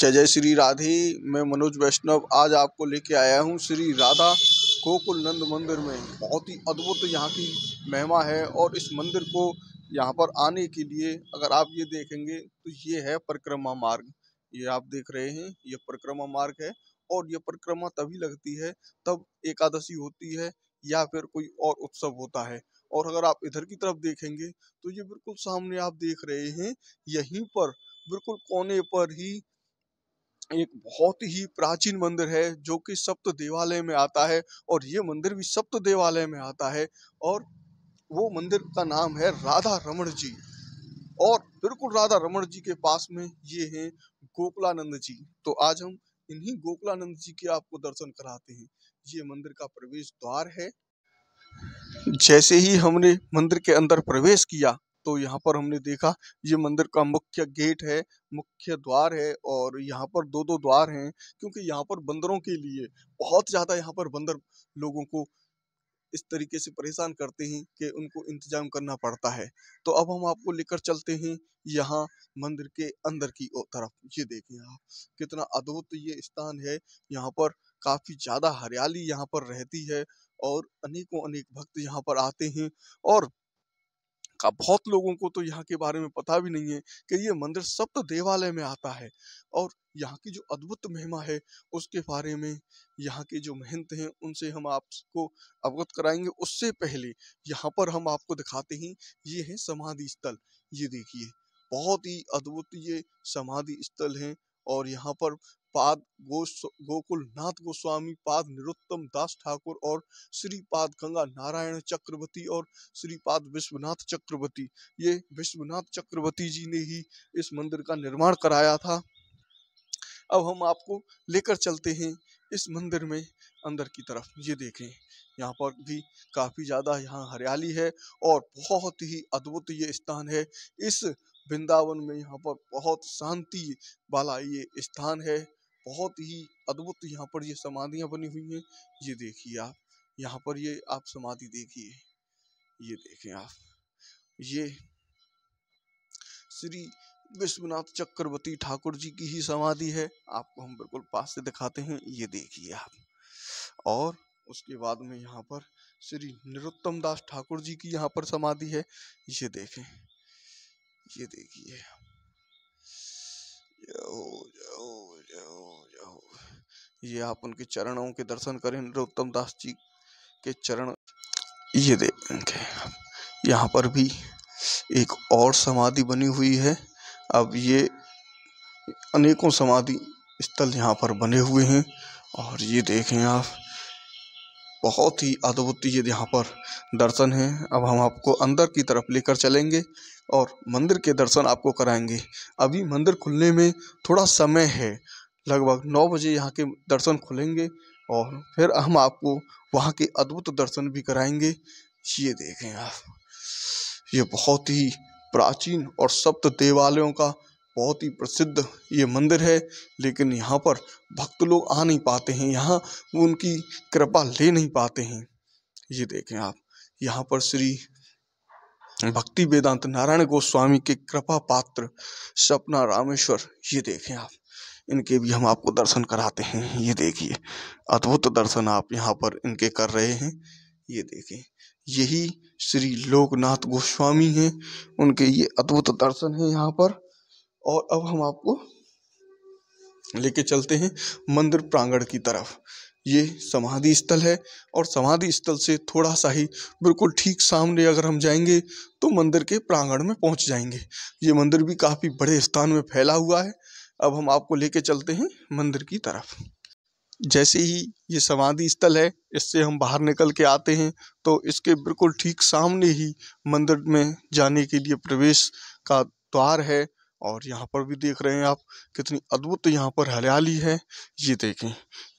जय जय श्री राधे मैं मनोज वैष्णव आज आपको लेके आया हूँ श्री राधा गोकुल नंद मंदिर में बहुत ही अद्भुत यहाँ की महिमा है और इस मंदिर को यहाँ पर आने के लिए अगर आप ये देखेंगे तो ये है परिक्रमा मार्ग ये आप देख रहे हैं ये परिक्रमा मार्ग है और ये परिक्रमा तभी लगती है तब एकादशी होती है या फिर कोई और उत्सव होता है और अगर आप इधर की तरफ देखेंगे तो ये बिल्कुल सामने आप देख रहे हैं यहीं पर बिल्कुल कोने पर ही एक बहुत ही प्राचीन मंदिर है जो कि सप्त देवालय में आता है और ये मंदिर भी सप्त देवालय में आता है और वो मंदिर का नाम है राधा रमण जी और बिल्कुल राधा रमण जी के पास में ये हैं गोकुलानंद जी तो आज हम इन्हीं गोकुलानंद जी के आपको दर्शन कराते हैं ये मंदिर का प्रवेश द्वार है जैसे ही हमने मंदिर के अंदर प्रवेश किया तो यहाँ पर हमने देखा ये मंदिर का मुख्य गेट है मुख्य द्वार है और यहाँ पर दो दो द्वार हैं क्योंकि यहाँ पर बंदरों के लिए बहुत ज़्यादा यहाँ पर बंदर लोगों को इस तरीके से परेशान करते हैं कि उनको इंतजाम करना पड़ता है तो अब हम आपको लेकर चलते हैं यहाँ मंदिर के अंदर की तरफ ये देखें आप कितना अद्भुत ये स्थान है यहाँ पर काफ़ी ज़्यादा हरियाली यहाँ पर रहती है और अनेकों अनेक भक्त यहाँ पर आते हैं और का बहुत लोगों को तो यहाँ के बारे में पता भी नहीं है कि ये मंदिर सप्त तो देवालय में आता है और यहाँ की जो अद्भुत महिमा है उसके बारे में यहाँ के जो महंत हैं उनसे हम आपको अवगत कराएंगे उससे पहले यहाँ पर हम आपको दिखाते हैं ये है समाधि स्थल ये देखिए बहुत ही अद्भुत ये समाधि स्थल है और यहाँ पर पाद गो गोकुलनाथ गोस्वामी पाद निरुत्तम दास ठाकुर और श्रीपाद गंगा नारायण चक्रवर्ती और श्रीपाद विश्वनाथ चक्रवर्ती ये विश्वनाथ चक्रवर्ती जी ने ही इस मंदिर का निर्माण कराया था अब हम आपको लेकर चलते हैं इस मंदिर में अंदर की तरफ ये देखें यहाँ पर भी काफ़ी ज़्यादा यहाँ हरियाली है और बहुत ही अद्भुत ये स्थान है इस वृंदावन में यहाँ पर बहुत शांति वाला ये स्थान है बहुत ही अद्भुत यहाँ पर ये समाधियाँ बनी हुई हैं ये देखिए आप यहाँ पर ये आप समाधि देखिए ये देखें आप ये श्री विश्वनाथ चक्रवर्ती ठाकुर जी की ही समाधि है आपको हम बिल्कुल पास से दिखाते हैं ये देखिए आप और उसके बाद में यहाँ पर श्री निरुत्तम दास ठाकुर जी की यहाँ पर समाधि है ये देखें ये देखिए ये आप उनके चरणों के दर्शन करें नरोत्तम दास जी के चरण ये देखें यहाँ पर भी एक और समाधि बनी हुई है अब ये अनेकों समाधि स्थल यहाँ पर बने हुए हैं और ये देखें आप बहुत ही अद्भुत ये यहाँ पर दर्शन है अब हम आपको अंदर की तरफ लेकर चलेंगे और मंदिर के दर्शन आपको कराएंगे अभी मंदिर खुलने में थोड़ा समय है लगभग नौ बजे यहाँ के दर्शन खुलेंगे और फिर हम आपको वहाँ के अद्भुत दर्शन भी कराएंगे ये देखें आप ये बहुत ही प्राचीन और सप्त देवालयों का बहुत ही प्रसिद्ध ये मंदिर है लेकिन यहाँ पर भक्त लोग आ नहीं पाते हैं यहाँ उनकी कृपा ले नहीं पाते हैं ये देखें आप यहाँ पर श्री भक्ति वेदांत नारायण गोस्वामी के कृपा पात्र सपना रामेश्वर ये देखें आप इनके भी हम आपको दर्शन कराते हैं ये देखिए अद्भुत दर्शन आप यहाँ पर इनके कर रहे हैं ये देखें यही श्री लोकनाथ गोस्वामी हैं उनके ये अद्भुत दर्शन है यहाँ पर और अब हम आपको लेके चलते हैं मंदिर प्रांगण की तरफ ये समाधि स्थल है और समाधि स्थल से थोड़ा सा ही बिल्कुल ठीक सामने अगर हम जाएंगे तो मंदिर के प्रांगण में पहुंच जाएंगे ये मंदिर भी काफ़ी बड़े स्थान में फैला हुआ है अब हम आपको लेके चलते हैं मंदिर की तरफ जैसे ही ये समाधि स्थल है इससे हम बाहर निकल के आते हैं तो इसके बिल्कुल ठीक सामने ही मंदिर में जाने के लिए प्रवेश का द्वार है और यहाँ पर भी देख रहे हैं आप कितनी अद्भुत यहाँ पर हरियाली है ये देखें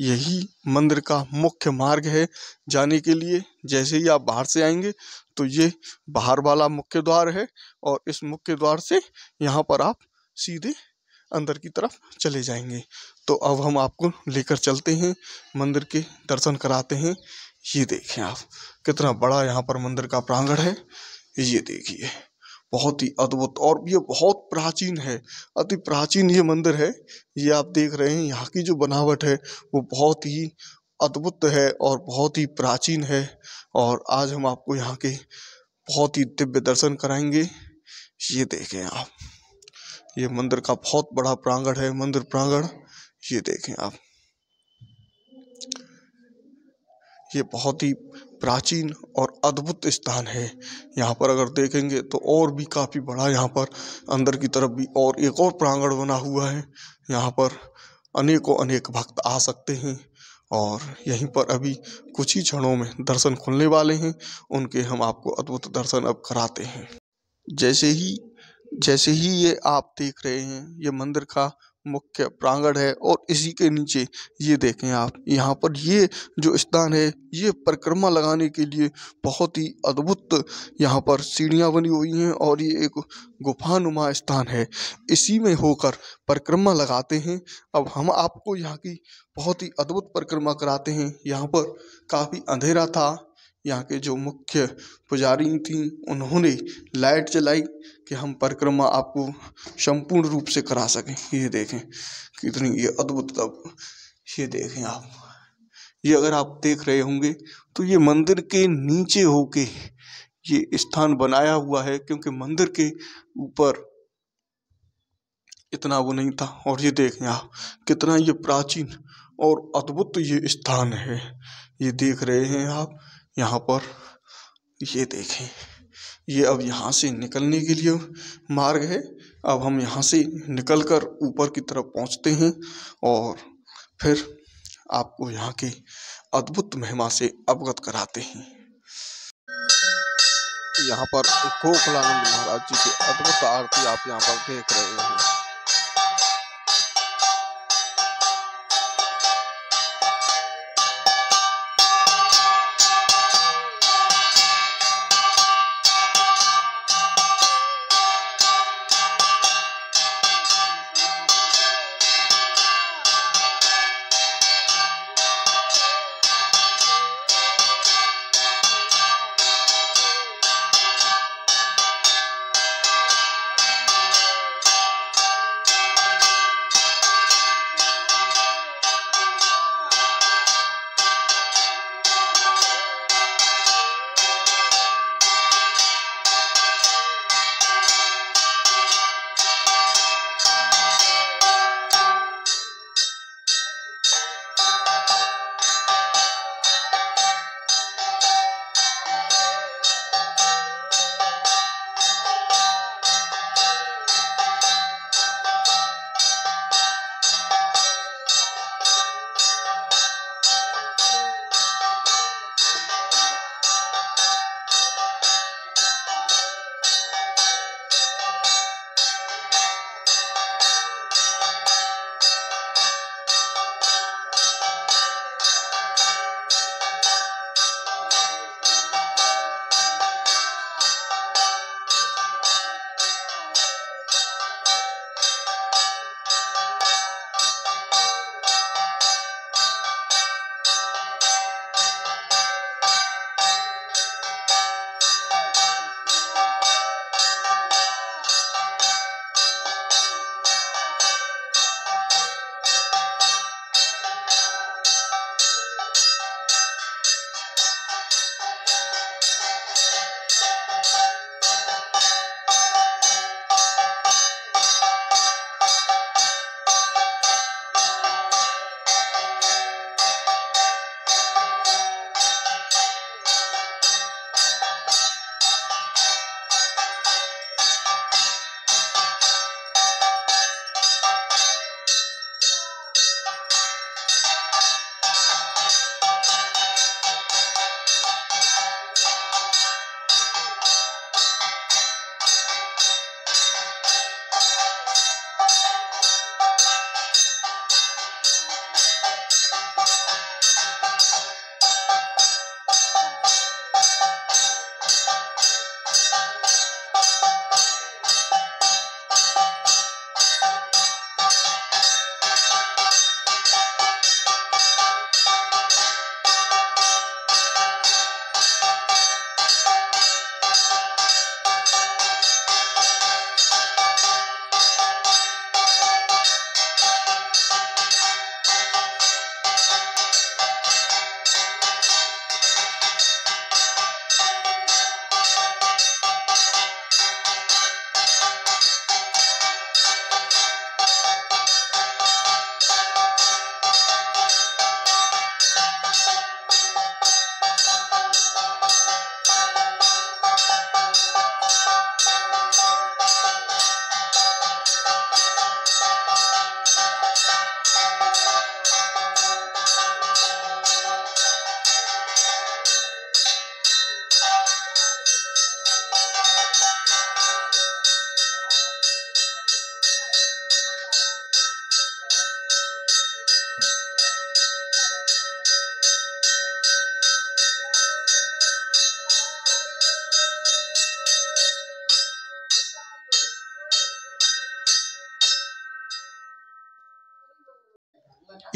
यही मंदिर का मुख्य मार्ग है जाने के लिए जैसे ही आप बाहर से आएंगे तो ये बाहर वाला मुख्य द्वार है और इस मुख्य द्वार से यहाँ पर आप सीधे अंदर की तरफ चले जाएंगे तो अब हम आपको लेकर चलते हैं मंदिर के दर्शन कराते हैं ये देखें आप कितना बड़ा यहाँ पर मंदिर का प्रांगण है ये देखिए बहुत ही अद्भुत और ये बहुत प्राचीन है अति प्राचीन ये मंदिर है ये आप देख रहे हैं यहाँ की जो बनावट है वो बहुत ही अद्भुत है और बहुत ही प्राचीन है और आज हम आपको यहाँ के बहुत ही दिव्य दर्शन कराएंगे ये देखें आप ये मंदिर का बहुत बड़ा प्रांगण है मंदिर प्रांगण ये देखें आप ये बहुत ही प्राचीन और अद्भुत स्थान है यहाँ पर अगर देखेंगे तो और भी काफ़ी बड़ा यहाँ पर अंदर की तरफ भी और एक और प्रांगण बना हुआ है यहाँ पर अनेकों अनेक भक्त आ सकते हैं और यहीं पर अभी कुछ ही क्षणों में दर्शन खुलने वाले हैं उनके हम आपको अद्भुत दर्शन अब कराते हैं जैसे ही जैसे ही ये आप देख रहे हैं ये मंदिर का मुख्य प्रांगण है और इसी के नीचे ये देखें आप यहाँ पर ये जो स्थान है ये परिक्रमा लगाने के लिए बहुत ही अद्भुत यहाँ पर सीढ़ियाँ बनी हुई हैं और ये एक गुफानुमा स्थान है इसी में होकर परिक्रमा लगाते हैं अब हम आपको यहाँ की बहुत ही अद्भुत परिक्रमा कराते हैं यहाँ पर काफ़ी अंधेरा था यहाँ के जो मुख्य पुजारी थी उन्होंने लाइट जलाई कि हम परिक्रमा आपको संपूर्ण रूप से करा सकें ये देखें कितनी ये अद्भुत ये देखें आप ये अगर आप देख रहे होंगे तो ये मंदिर के नीचे होके ये स्थान बनाया हुआ है क्योंकि मंदिर के ऊपर इतना वो नहीं था और ये देखें आप कितना ये प्राचीन और अद्भुत ये स्थान है ये देख रहे हैं आप यहाँ पर ये देखें ये अब यहाँ से निकलने के लिए मार्ग है अब हम यहाँ से निकल कर ऊपर की तरफ पहुँचते हैं और फिर आपको यहाँ के अद्भुत महिमा से अवगत कराते हैं यहाँ पर गोकुलानंद महाराज जी की अद्भुत आरती आप यहाँ पर देख रहे हैं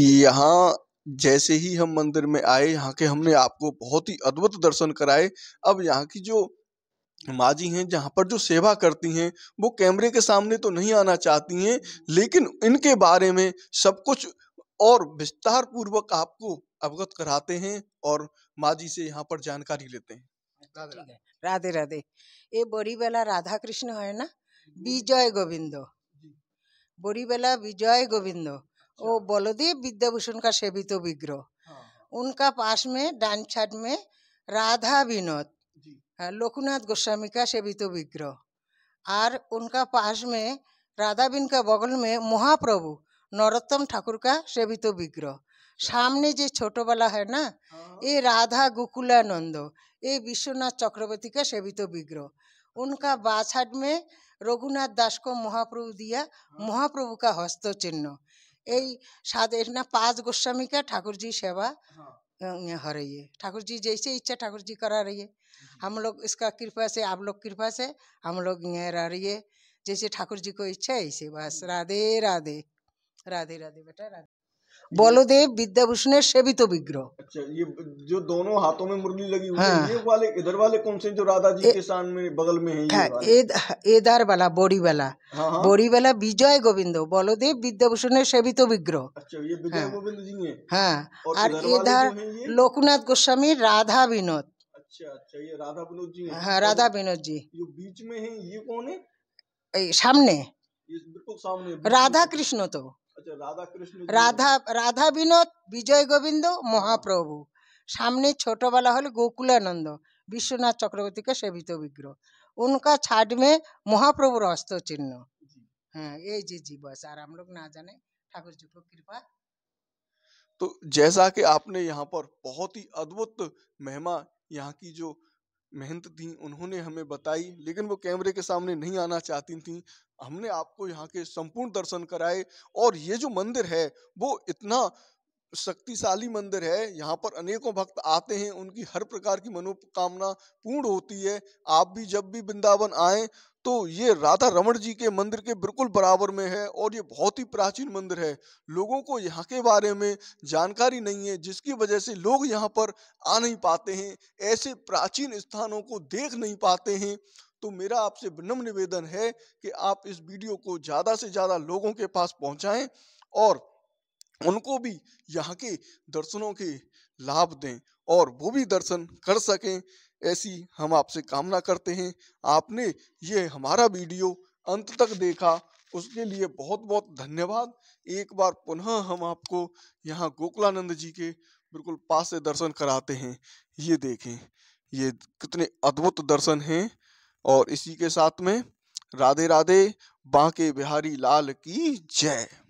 यहाँ जैसे ही हम मंदिर में आए यहाँ के हमने आपको बहुत ही अद्भुत दर्शन कराए अब यहाँ की जो माँ जी हैं जहाँ पर जो सेवा करती हैं वो कैमरे के सामने तो नहीं आना चाहती हैं लेकिन इनके बारे में सब कुछ और विस्तार पूर्वक आपको अवगत कराते हैं और माँ जी से यहाँ पर जानकारी लेते हैं राधे राधे ये बोरीवाला राधा कृष्ण है ना विजय गोविंद बोरीवाला विजय गोविंदो আচ্ছা। ও বল দিয়ে বিদ্যাভূষণ কা সেবিত বিগ্রহ হ্যাঁ, হ্যাঁ। উনকা পাশ মে ডান ছাট মে রাধা বিনোদ হ্যাঁ, লোকনাথ গোস্বামী কা সেবিত বিগ্রহ আর উনকা পাশ মে রাধা বিন কা বগল মে মহাপ্রভু নরোত্তম ঠাকুর কা সেবিত বিগ্রহ আচ্ছা। সামনে যে ছোটবেলা হয় না এ রাধা গোকুলানন্দ এ বিশ্বনাথ চক্রবর্তী কা সেবিত বিগ্রহ উনকা বা ছাট মে রঘুনাথ দাসকো মহাপ্রভু দিয়া মহাপ্রভু কা হস্ত চিহ্ন এই সাদ এর না পাঁচ গোস্বামী का ठाकुर जी सेवा हो रही है ठाकुर जी जैसे इच्छा ठाकुर जी करा रही है हम लोग इसका कृपा से आप लोग कृपा से हम लोग यहाँ रह रही है जैसे ठाकुर जी को इच्छा है ऐसे बस राधे राधे राधे राधे बेटा राधे बलदेव विद्याभूषण सेवित विग्रह अच्छा ये जो दोनों हाथों में मुरली लगी हुई हाँ, ये वाले इधर वाले कौन से जो राधा जी ए, के सान में बगल में है ये एदार वाला बोरी वाला हाँ, हाँ। बोरी वाला विजय गोविंद बलदेव विद्याभूषण सेवित विग्रह अच्छा ये विजय हाँ, गोविंद जी हैं हाँ और इधर लोकनाथ गोस्वामी राधा विनोद अच्छा अच्छा ये राधा विनोद जी हाँ राधा विनोद जी जो बीच में है ये कौन है सामने राधा कृष्ण तो अच्छा, राधा রাধা কৃষ্ণ রাধা রাধা বিনোদ বিজয় গোবিন্দ মহাপ্রভু সামনে छोटवाला হল गोकुलानंद विश्वनाथ चक्रवर्ती का सेवित विग्रह उनका छाट में महाप्रभु हस्त चिन्ह हाँ ये जी जी बस और हम लोग ना जाने ठाकुर जी को कृपा तो जैसा कि आपने यहाँ पर बहुत ही अद्भुत महिमा यहाँ की जो मेहनत थी उन्होंने हमें बताई लेकिन वो कैमरे के सामने नहीं आना चाहती थी हमने आपको यहाँ के संपूर्ण दर्शन कराए और ये जो मंदिर है वो इतना शक्तिशाली मंदिर है यहाँ पर अनेकों भक्त आते हैं उनकी हर प्रकार की मनोकामना पूर्ण होती है आप भी जब भी वृंदावन आए तो ये राधा रमण जी के मंदिर के बिल्कुल बराबर में है और ये बहुत ही प्राचीन मंदिर है लोगों को यहाँ के बारे में जानकारी नहीं है जिसकी वजह से लोग यहाँ पर आ नहीं पाते हैं ऐसे प्राचीन स्थानों को देख नहीं पाते हैं तो मेरा आपसे विनम्र निवेदन है कि आप इस वीडियो को ज़्यादा से ज़्यादा लोगों के पास पहुँचाएँ और उनको भी यहाँ के दर्शनों के लाभ दें और वो भी दर्शन कर सकें ऐसी हम आपसे कामना करते हैं आपने ये हमारा वीडियो अंत तक देखा उसके लिए बहुत बहुत धन्यवाद एक बार पुनः हम आपको यहाँ गोकुलानंद जी के बिल्कुल पास से दर्शन कराते हैं ये देखें ये कितने अद्भुत दर्शन हैं और इसी के साथ में राधे राधे बांके बिहारी लाल की जय